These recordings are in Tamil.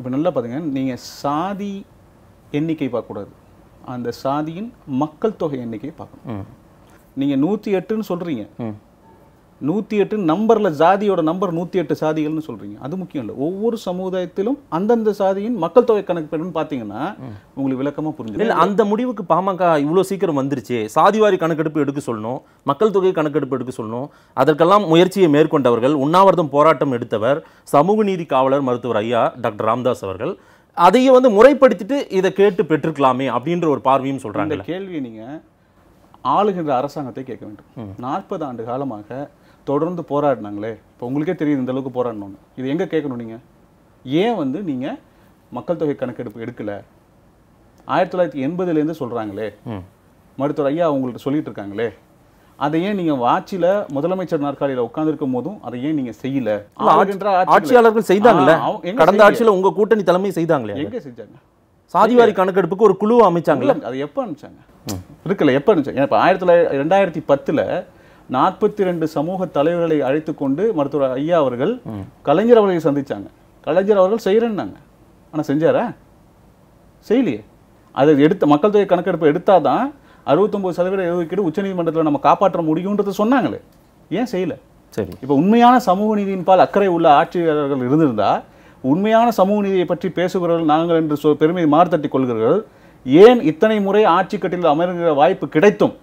இப்போ நல்லா பார்த்துங்க நீங்கள் சாதி எண்ணிக்கை பார்க்கக்கூடாது அந்த சாதியின் மக்கள் தொகை எண்ணிக்கையை பார்க்கணும் நீங்கள் நூற்றி எட்டுன்னு சொல்கிறீங்க நூற்றி எட்டு நம்பரில் ஜாதியோட நம்பர் நூற்றி எட்டு சாதிகள்னு சொல்கிறீங்க அது முக்கியம் இல்லை ஒவ்வொரு சமுதாயத்திலும் அந்தந்த சாதியின் மக்கள் தொகை கணக்கெடுப்புன்னு பார்த்தீங்கன்னா உங்களுக்கு விளக்கமாக புரிஞ்சு இல்லை அந்த முடிவுக்கு பாமக இவ்வளோ சீக்கிரம் வந்துருச்சு சாதிவாரி கணக்கெடுப்பு எடுக்க சொல்லணும் மக்கள் தொகை கணக்கெடுப்பு எடுக்க சொல்லணும் அதற்கெல்லாம் முயற்சியை மேற்கொண்டவர்கள் உண்ணாவிரதம் போராட்டம் எடுத்தவர் சமூக நீதி காவலர் மருத்துவர் ஐயா டாக்டர் ராம்தாஸ் அவர்கள் அதையே வந்து முறைப்படுத்திட்டு இதை கேட்டு பெற்றுக்கலாமே அப்படின்ற ஒரு பார்வையும் சொல்கிறாங்க கேள்வி நீங்கள் ஆளுகின்ற அரசாங்கத்தை கேட்க வேண்டும் நாற்பது ஆண்டு காலமாக தொடர்ந்து போராடினாங்களே இப்போ உங்களுக்கே தெரியுது இந்த அளவுக்கு போராடணும்னு இது எங்கே கேட்கணும் நீங்கள் ஏன் வந்து நீங்கள் மக்கள் தொகை கணக்கெடுப்பு எடுக்கல ஆயிரத்தி தொள்ளாயிரத்தி எண்பதுலேருந்து சொல்கிறாங்களே மருத்துவர் ஐயா அவங்கள்ட்ட சொல்லிட்டு இருக்காங்களே அதை ஏன் நீங்க ஆட்சியில முதலமைச்சர் நாற்காலியில உட்கார்ந்துருக்கும் போதும் அதை ஏன் நீங்க செய்யல ஆட்சியாளர்கள் செய்தாங்கல்ல கடந்த ஆட்சியில உங்க கூட்டணி தலைமை செய்தாங்களே எங்க செஞ்சாங்க சாதிவாரி கணக்கெடுப்புக்கு ஒரு குழு அமைச்சாங்களே அது எப்போ அனுப்பிச்சாங்க இருக்குல்ல எப்போ அனுப்பிச்சாங்க இப்போ ஆயிரத்தி தொள்ளாயிரத்தி ரெண்டாயிரத்தி பத்தில் நாற்பத்தி ரெண்டு சமூக தலைவர்களை அழைத்து கொண்டு மருத்துவர் ஐயா அவர்கள் கலைஞர் அவர்களை சந்தித்தாங்க கலைஞர் அவர்கள் செய்கிறேன்னாங்க ஆனால் செஞ்சாரா செய்யலையே அதை எடுத்த மக்கள் தொகை கணக்கெடுப்பு எடுத்தால் தான் அறுபத்தொம்பது சதவீத ஒதுக்கீடு உச்சநீதிமன்றத்தில் நம்ம காப்பாற்ற முடியுன்றதை சொன்னாங்களே ஏன் செய்யலை சரி இப்போ உண்மையான சமூக நீதியின் பால் அக்கறை உள்ள ஆட்சியாளர்கள் இருந்திருந்தால் உண்மையான சமூக நீதியை பற்றி பேசுகிறவர்கள் நாங்கள் என்று சொ மாறுதட்டி கொள்கிறார்கள் ஏன் இத்தனை முறை ஆட்சி கட்டில் அமருகிற வாய்ப்பு கிடைத்தும்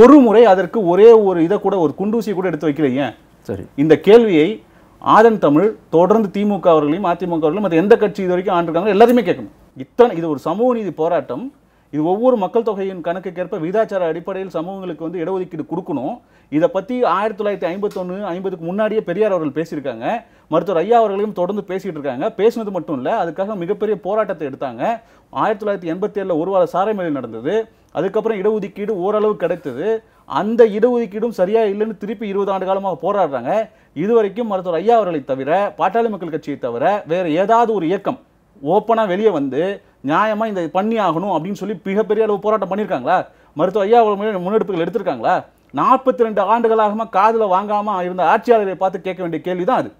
ஒரு முறை அதற்கு ஒரே ஒரு இதை கூட ஒரு குண்டூசியை கூட எடுத்து வைக்கல ஏன் சரி இந்த கேள்வியை ஆதன் தமிழ் தொடர்ந்து திமுக அவர்களையும் அதிமுக அவர்களும் மற்ற எந்த கட்சி இது வரைக்கும் ஆண்டிருக்காங்க எல்லாருமே கேட்கணும் இத்தனை இது ஒரு சமூக நீதி போராட்டம் இது ஒவ்வொரு மக்கள் தொகையின் கணக்குக்கேற்ப விகிதாச்சார அடிப்படையில் சமூகங்களுக்கு வந்து இடஒதுக்கீடு கொடுக்கணும் இதை பற்றி ஆயிரத்தி தொள்ளாயிரத்தி ஐம்பத்தொன்று ஐம்பதுக்கு முன்னாடியே பெரியார் அவர்கள் பேசியிருக்காங்க மருத்துவர் ஐயா அவர்களையும் தொடர்ந்து பேசிகிட்டு இருக்காங்க பேசினது மட்டும் இல்லை அதுக்காக மிகப்பெரிய போராட்டத்தை எடுத்தாங்க ஆயிரத்தி தொள்ளாயிரத்தி எண்பத்தி ஏழில் ஒரு வார சாரை மேலே நடந்தது அதுக்கப்புறம் இடஒதுக்கீடு ஓரளவு கிடைத்தது அந்த இடஒதுக்கீடும் சரியாக இல்லைன்னு திருப்பி இருபது ஆண்டு காலமாக போராடுறாங்க இது வரைக்கும் மருத்துவர் ஐயா அவர்களை தவிர பாட்டாளி மக்கள் கட்சியை தவிர வேறு ஏதாவது ஒரு இயக்கம் ஓப்பனாக வெளியே வந்து நியாயமாக இந்த பண்ணி ஆகணும் அப்படின்னு சொல்லி மிகப்பெரிய அளவு போராட்டம் பண்ணியிருக்காங்களா மருத்துவ ஐயா அவர்கள் முன்னெடுப்புகள் எடுத்திருக்காங்களா நாற்பத்தி ரெண்டு ஆண்டுகளாகமா காதில் வாங்காமல் இருந்த ஆட்சியாளரை பார்த்து கேட்க வேண்டிய கேள்வி தான் அது